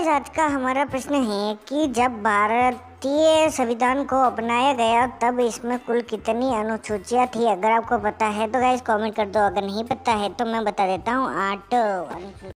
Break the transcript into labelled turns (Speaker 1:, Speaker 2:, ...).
Speaker 1: इस आज का हमारा प्रश्न है कि जब भारतीय संविधान को अपनाया गया तब इसमें कुल कितनी अनुसूचियाँ थी अगर आपको पता है तो गाइस कमेंट कर दो अगर नहीं पता है तो मैं बता देता हूँ आठ